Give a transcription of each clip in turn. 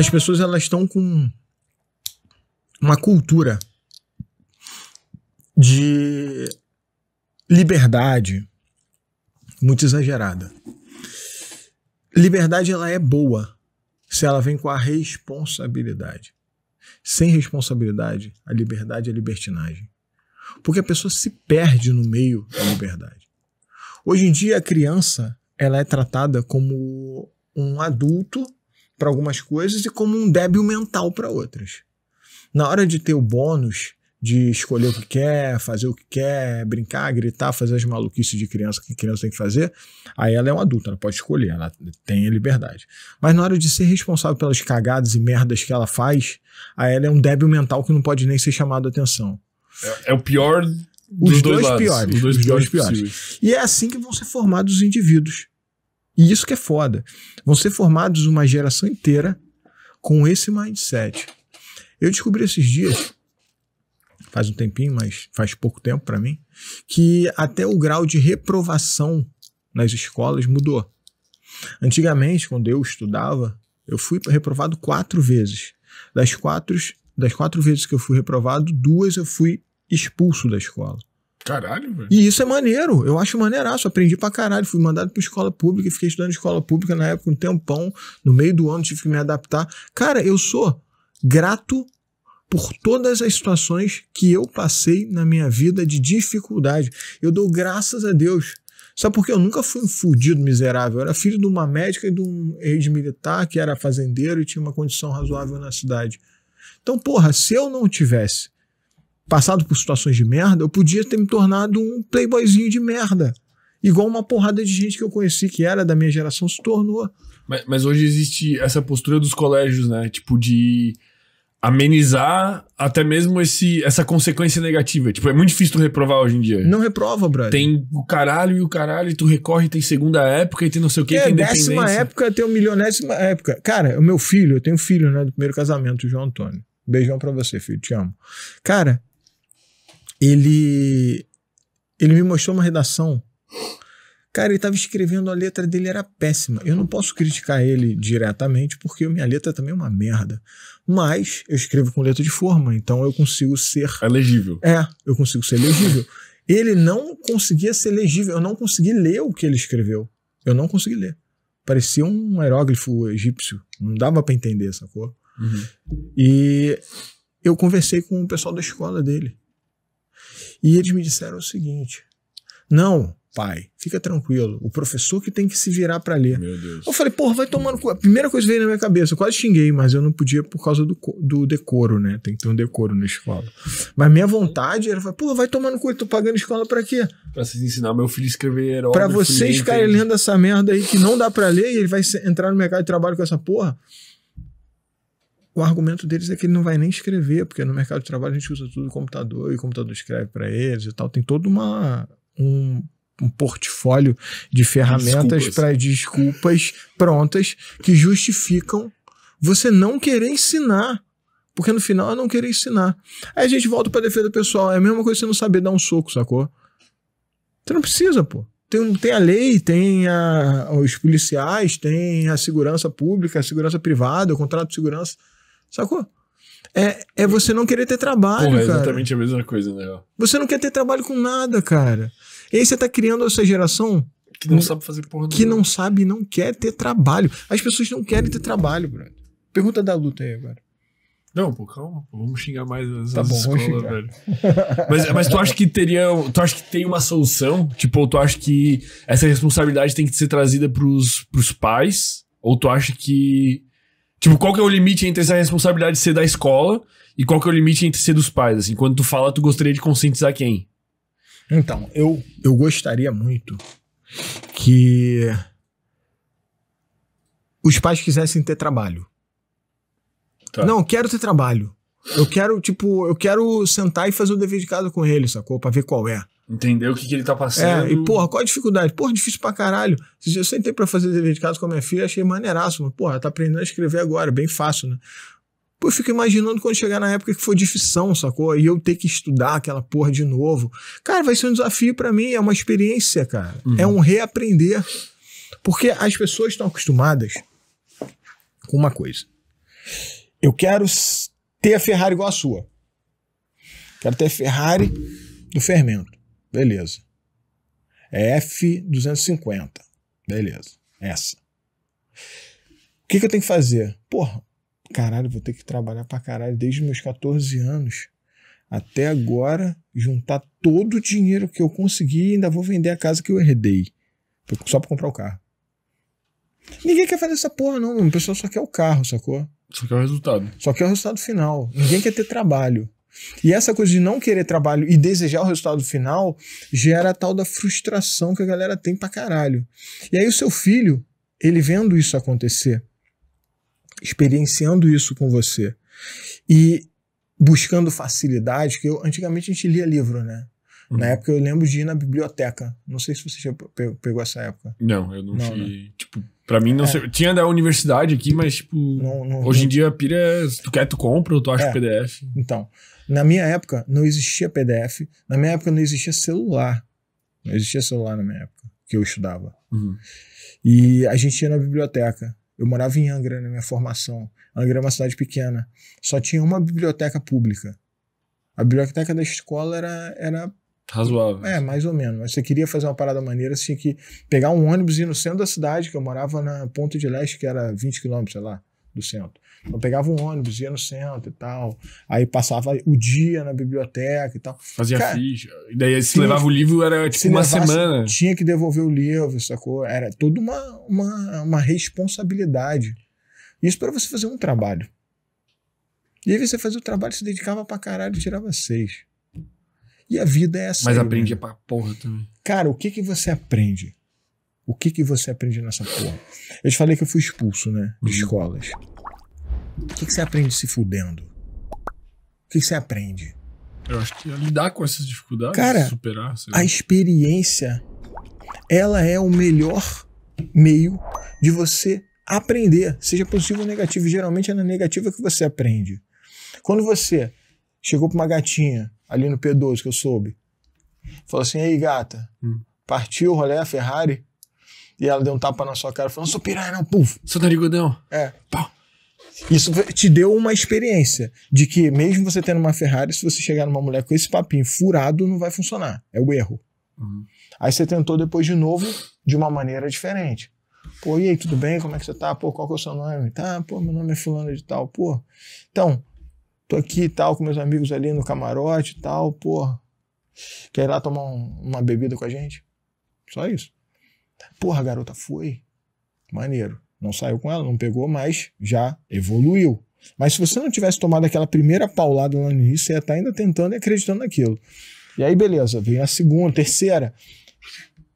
as pessoas elas estão com uma cultura de liberdade muito exagerada. Liberdade ela é boa se ela vem com a responsabilidade. Sem responsabilidade, a liberdade é libertinagem. Porque a pessoa se perde no meio da liberdade. Hoje em dia a criança ela é tratada como um adulto para algumas coisas e como um débil mental para outras. Na hora de ter o bônus de escolher o que quer, fazer o que quer, brincar, gritar, fazer as maluquices de criança que criança tem que fazer, aí ela é um adulto, ela pode escolher, ela tem a liberdade. Mas na hora de ser responsável pelas cagadas e merdas que ela faz, aí ela é um débil mental que não pode nem ser chamado a atenção. É, é o pior os dois, dois lados, piores, os dois, os dois piores. Possíveis. E é assim que vão ser formados os indivíduos. E isso que é foda. Vão ser formados uma geração inteira com esse mindset. Eu descobri esses dias, faz um tempinho, mas faz pouco tempo para mim, que até o grau de reprovação nas escolas mudou. Antigamente, quando eu estudava, eu fui reprovado quatro vezes. Das quatro, das quatro vezes que eu fui reprovado, duas eu fui expulso da escola. Caralho, velho. E isso é maneiro. Eu acho maneiraço. Aprendi pra caralho. Fui mandado pra escola pública, fiquei estudando escola pública na época um tempão. No meio do ano tive que me adaptar. Cara, eu sou grato por todas as situações que eu passei na minha vida de dificuldade. Eu dou graças a Deus. Sabe por quê? Eu nunca fui um fudido miserável. Eu era filho de uma médica e de um ex-militar que era fazendeiro e tinha uma condição razoável na cidade. Então, porra, se eu não tivesse passado por situações de merda, eu podia ter me tornado um playboyzinho de merda. Igual uma porrada de gente que eu conheci que era da minha geração se tornou. Mas, mas hoje existe essa postura dos colégios, né? Tipo, de amenizar até mesmo esse, essa consequência negativa. Tipo, é muito difícil tu reprovar hoje em dia. Não reprova, brother. Tem o caralho e o caralho, e tu recorre, tem segunda época, e tem não sei o que, é, tem independência. décima época, tem o milionésima época. Cara, é o meu filho, eu tenho filho, né, do primeiro casamento, o João Antônio. Beijão pra você, filho, te amo. Cara, ele ele me mostrou uma redação. Cara, ele estava escrevendo a letra dele era péssima. Eu não posso criticar ele diretamente porque minha letra também é uma merda. Mas eu escrevo com letra de forma, então eu consigo ser é legível. É, eu consigo ser legível. Ele não conseguia ser legível, eu não consegui ler o que ele escreveu. Eu não consegui ler. Parecia um aerógrafo egípcio, não dava para entender, sacou? Uhum. E eu conversei com o pessoal da escola dele. E eles me disseram o seguinte: não, pai, fica tranquilo, o professor que tem que se virar para ler. Meu Deus. Eu falei, porra, vai tomando. A primeira coisa que veio na minha cabeça, eu quase xinguei, mas eu não podia por causa do, do decoro, né? Tem que ter um decoro na escola. Mas minha vontade era, porra, vai tomando cu, tô pagando escola para quê? Pra vocês ensinar meu filho a escrever herói. Pra vocês é ficarem lendo essa merda aí que não dá para ler e ele vai entrar no mercado de trabalho com essa porra o argumento deles é que ele não vai nem escrever, porque no mercado de trabalho a gente usa tudo computador e o computador escreve para eles e tal. Tem todo uma, um, um portfólio de ferramentas para desculpas prontas que justificam você não querer ensinar. Porque no final eu é não querer ensinar. Aí a gente volta pra defesa pessoal. É a mesma coisa você não saber dar um soco, sacou? Você não precisa, pô. Tem, tem a lei, tem a, os policiais, tem a segurança pública, a segurança privada, o contrato de segurança. Sacou? É, é você não querer ter trabalho, Porra, é exatamente a mesma coisa, né? Você não quer ter trabalho com nada, cara. E aí você tá criando essa geração que não sabe fazer porra Que não sabe não quer ter trabalho. As pessoas não querem ter trabalho, brother. Pergunta da luta aí agora. Não, pô, calma. Vamos xingar mais as, tá as bom, escolas, velho. Mas, mas tu acha que teria. Tu acha que tem uma solução? Tipo, tu acha que essa responsabilidade tem que ser trazida pros, pros pais? Ou tu acha que Tipo, qual que é o limite entre essa responsabilidade de ser da escola e qual que é o limite entre ser dos pais? Assim, quando tu fala, tu gostaria de conscientizar quem? Então, eu, eu gostaria muito que os pais quisessem ter trabalho. Tá. Não, quero ter trabalho. Eu quero, tipo, eu quero sentar e fazer o dever de casa com ele, sacou? Pra ver qual é. Entender o que, que ele tá passando. É, e porra, qual a dificuldade? Porra, difícil pra caralho. Eu sentei pra fazer dever de casa com a minha filha, achei maneiraço. Mas, porra, tá aprendendo a escrever agora, bem fácil, né? Pô, eu fico imaginando quando chegar na época que for difícil, sacou? E eu ter que estudar aquela porra de novo. Cara, vai ser um desafio para mim, é uma experiência, cara. É uhum. É um reaprender. Porque as pessoas estão acostumadas com uma coisa. Eu quero ter a Ferrari igual a sua. Quero ter a Ferrari do fermento. Beleza. É F250. Beleza. Essa. O que, que eu tenho que fazer? Porra, caralho, vou ter que trabalhar pra caralho desde meus 14 anos até agora, juntar todo o dinheiro que eu consegui e ainda vou vender a casa que eu herdei. Só pra comprar o carro. Ninguém quer fazer essa porra, não. O pessoal só quer o carro, sacou? Só quer o resultado. Só quer o resultado final. Ninguém quer ter trabalho. E essa coisa de não querer trabalho e desejar o resultado final gera a tal da frustração que a galera tem pra caralho. E aí o seu filho, ele vendo isso acontecer, experienciando isso com você e buscando facilidade, que eu, antigamente a gente lia livro, né? Na uhum. época eu lembro de ir na biblioteca. Não sei se você já pegou essa época. Não, eu não, não fui. Né? Tipo, pra mim não é. sei. Tinha da universidade aqui, mas, tipo, não, não, hoje em dia pira, se tu quer, tu compra ou tu acha é. PDF. Então. Na minha época não existia PDF, na minha época não existia celular. Não existia celular na minha época, que eu estudava. Uhum. E a gente ia na biblioteca. Eu morava em Angra na minha formação. Angra é uma cidade pequena. Só tinha uma biblioteca pública. A biblioteca da escola era, era Razoável. É, mais ou menos. Mas você queria fazer uma parada maneira, você tinha que pegar um ônibus e ir no centro da cidade, que eu morava na Ponta de Leste, que era 20 quilômetros, sei lá do centro. Então pegava um ônibus, ia no centro e tal. Aí passava o dia na biblioteca e tal. Fazia Cara, ficha. E daí se, se levava o livro, era tipo se uma levasse, semana. Tinha que devolver o livro, sacou? Era toda uma, uma, uma responsabilidade. Isso para você fazer um trabalho. E aí você fazia o trabalho, se dedicava pra caralho e tirava seis. E a vida é essa. Assim, Mas né? aprendia para pra porra também. Cara, o que que você aprende? O que que você aprende nessa porra? Eu te falei que eu fui expulso, né? De uhum. escolas. O que, que você aprende se fudendo? O que, que você aprende? Eu acho que é lidar com essas dificuldades, Cara, superar. a experiência, ela é o melhor meio de você aprender, seja positivo ou negativo. Geralmente é na negativa que você aprende. Quando você chegou para uma gatinha ali no P12 que eu soube, falou assim: "Ei, gata, hum. partiu o rolê a Ferrari?" E ela deu um tapa na sua cara falando, sou piranha, não, puf. Sou narigudão. É. Pá. Isso te deu uma experiência de que, mesmo você tendo uma Ferrari, se você chegar numa mulher com esse papinho furado, não vai funcionar. É o erro. Uhum. Aí você tentou depois de novo, de uma maneira diferente. Pô, e aí, tudo bem? Como é que você tá? Pô, qual que é o seu nome? Tá, pô, meu nome é fulano de tal, pô. Então, tô aqui e tal, com meus amigos ali no camarote e tal, pô. Quer ir lá tomar um, uma bebida com a gente? Só isso. Porra, a garota foi. Maneiro. Não saiu com ela, não pegou, mas já evoluiu. Mas se você não tivesse tomado aquela primeira paulada lá no início, você ia estar tá ainda tentando e acreditando naquilo. E aí, beleza, vem a segunda, terceira.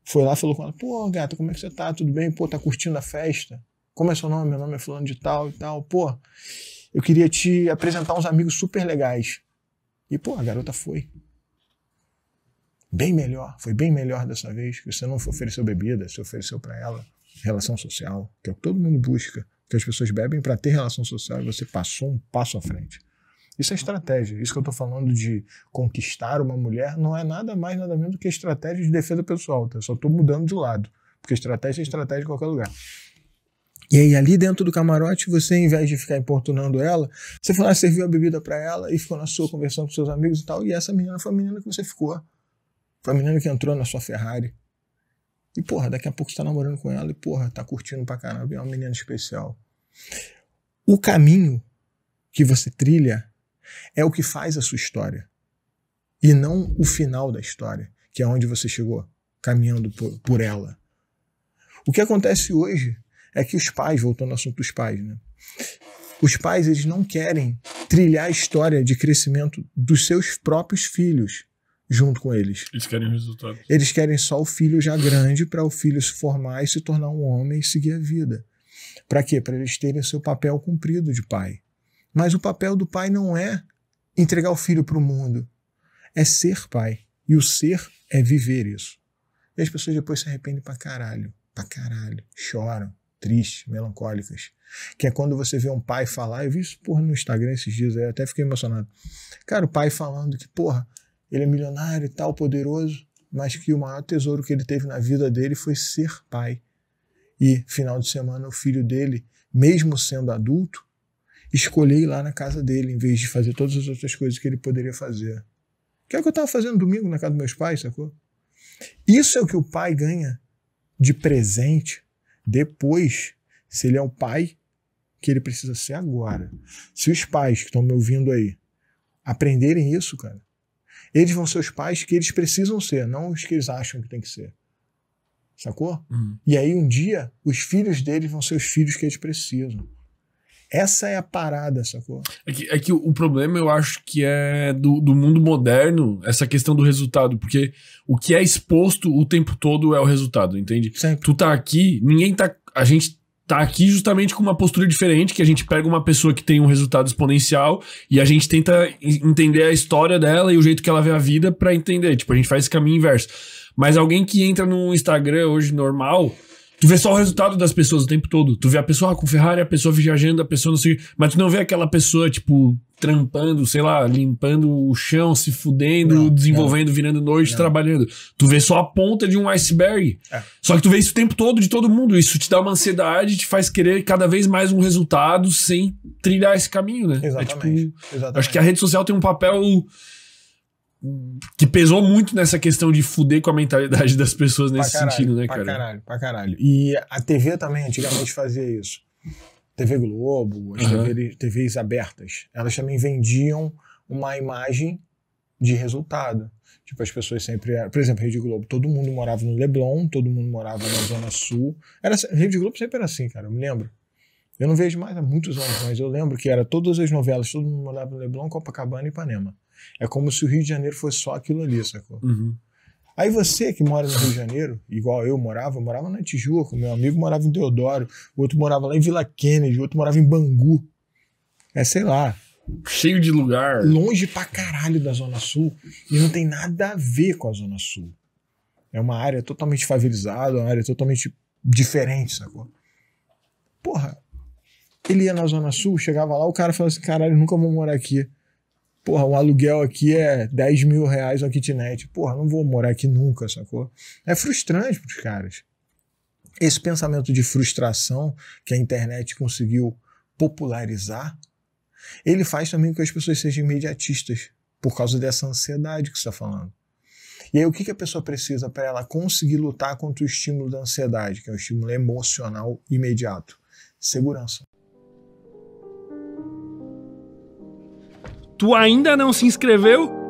Foi lá, falou com ela: pô, gata, como é que você tá? Tudo bem? Pô, tá curtindo a festa? Como é seu nome? Meu nome é Fulano de Tal e tal. Pô, eu queria te apresentar uns amigos super legais. E, pô, a garota foi bem melhor, foi bem melhor dessa vez, que você não ofereceu bebida, você ofereceu para ela relação social, que é o que todo mundo busca, que as pessoas bebem para ter relação social e você passou um passo à frente. Isso é estratégia. Isso que eu estou falando de conquistar uma mulher não é nada mais, nada menos do que estratégia de defesa pessoal. Tá? Eu só estou mudando de lado, porque estratégia é estratégia em qualquer lugar. E aí, ali dentro do camarote, você, em vez de ficar importunando ela, você foi lá, serviu a bebida para ela e ficou na sua conversando com seus amigos e tal. E essa menina foi a menina que você ficou foi a menina que entrou na sua Ferrari. E, porra, daqui a pouco você tá namorando com ela e, porra, tá curtindo pra caramba. É uma menina especial. O caminho que você trilha é o que faz a sua história. E não o final da história, que é onde você chegou, caminhando por, por ela. O que acontece hoje é que os pais, voltando ao assunto dos pais, né? Os pais, eles não querem trilhar a história de crescimento dos seus próprios filhos junto com eles. Eles querem resultado. Eles querem só o filho já grande para o filho se formar e se tornar um homem e seguir a vida. Para quê? Para eles terem seu papel cumprido de pai. Mas o papel do pai não é entregar o filho para o mundo, é ser pai. E o ser é viver isso. E as pessoas depois se arrependem para caralho, para caralho, choram, tristes, melancólicas. Que é quando você vê um pai falar, eu vi isso porra, no Instagram esses dias, eu até fiquei emocionado. Cara, o pai falando que, porra, ele é milionário e tal, poderoso, mas que o maior tesouro que ele teve na vida dele foi ser pai. E final de semana o filho dele, mesmo sendo adulto, escolheu ir lá na casa dele, em vez de fazer todas as outras coisas que ele poderia fazer. Que é o que eu estava fazendo domingo na casa dos meus pais, sacou? Isso é o que o pai ganha de presente depois, se ele é o pai que ele precisa ser agora. Se os pais que estão me ouvindo aí aprenderem isso, cara, eles vão ser os pais que eles precisam ser, não os que eles acham que tem que ser. Sacou? Uhum. E aí um dia os filhos deles vão ser os filhos que eles precisam. Essa é a parada, sacou? É que, é que o problema eu acho que é do, do mundo moderno, essa questão do resultado, porque o que é exposto o tempo todo é o resultado, entende? Sempre. Tu tá aqui, ninguém tá. A gente tá aqui justamente com uma postura diferente, que a gente pega uma pessoa que tem um resultado exponencial e a gente tenta entender a história dela e o jeito que ela vê a vida para entender. Tipo, a gente faz esse caminho inverso. Mas alguém que entra no Instagram hoje normal, Tu vê só o resultado das pessoas o tempo todo. Tu vê a pessoa ah, com Ferrari, a pessoa viajando, a pessoa não sei. Mas tu não vê aquela pessoa, tipo, trampando, sei lá, limpando o chão, se fudendo, não, desenvolvendo, não. virando noite, não. trabalhando. Tu vê só a ponta de um iceberg. É. Só que tu vê isso o tempo todo de todo mundo. Isso te dá uma ansiedade, te faz querer cada vez mais um resultado sem trilhar esse caminho, né? Exatamente. É, tipo, Exatamente. Acho que a rede social tem um papel que pesou muito nessa questão de fuder com a mentalidade das pessoas nesse caralho, sentido, né, pra cara? Pra caralho, pra caralho. E a TV também antigamente fazia isso. TV Globo, as uhum. TVs, abertas, elas também vendiam uma imagem de resultado. Tipo, as pessoas sempre eram. Por exemplo, Rede Globo, todo mundo morava no Leblon, todo mundo morava na Zona Sul. Era, Rede Globo sempre era assim, cara, eu me lembro. Eu não vejo mais há muitos anos, mas eu lembro que era todas as novelas, todo mundo morava no Leblon, Copacabana e Ipanema. É como se o Rio de Janeiro fosse só aquilo ali, sacou? Uhum. Aí você que mora no Rio de Janeiro, igual eu morava, eu morava na Tijuca, meu amigo morava em Deodoro, o outro morava lá em Vila Kennedy, o outro morava em Bangu. É, sei lá. Cheio de lugar. Longe pra caralho da Zona Sul e não tem nada a ver com a Zona Sul. É uma área totalmente favelizada, uma área totalmente diferente, sacou? Porra, ele ia na Zona Sul, chegava lá, o cara falava assim: caralho, nunca vou morar aqui. Porra, o aluguel aqui é 10 mil reais a kitnet. Porra, não vou morar aqui nunca, sacou? É frustrante pros caras. Esse pensamento de frustração que a internet conseguiu popularizar, ele faz também com que as pessoas sejam imediatistas, por causa dessa ansiedade que você está falando. E aí, o que, que a pessoa precisa para ela conseguir lutar contra o estímulo da ansiedade, que é o estímulo emocional imediato? Segurança. Tu ainda não se inscreveu?